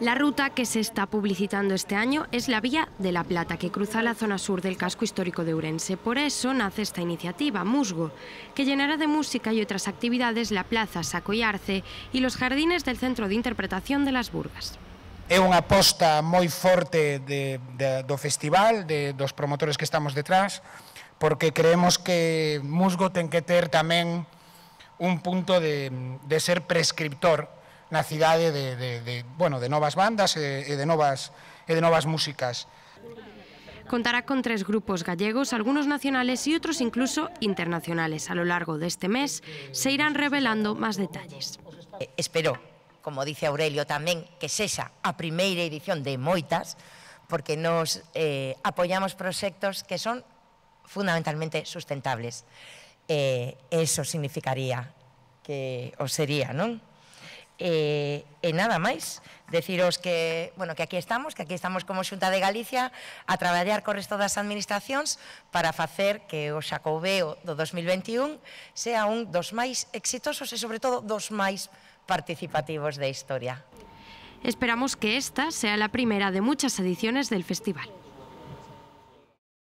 La ruta que se está publicitando este año es la Vía de la Plata, que cruza la zona sur del casco histórico de Urense. Por eso nace esta iniciativa, Musgo, que llenará de música y otras actividades la plaza Saco y Arce y los jardines del Centro de Interpretación de las Burgas. É unha aposta moi forte de, de, do festival, de, dos promotores que estamos detrás, porque creemos que Musgo ten que ter tamén un punto de, de ser prescriptor na cidade de, de, de, bueno, de novas bandas e, e, de novas, e de novas músicas. Contará con tres grupos gallegos, algunos nacionales e outros incluso internacionales. A lo largo deste mes se irán revelando máis detalles. espero, como dice Aurelio tamén, que sexa a primeira edición de moitas, porque nos eh, apoyamos proxectos que son fundamentalmente sustentables. Eh, eso significaría que o sería, non? E, eh, e nada máis, deciros que, bueno, que aquí estamos, que aquí estamos como Xunta de Galicia a traballar co resto das administracións para facer que o Xacobeo do 2021 sea un dos máis exitosos e, sobre todo, dos máis participativos da historia. Esperamos que esta sea la primera de muchas ediciones del festival.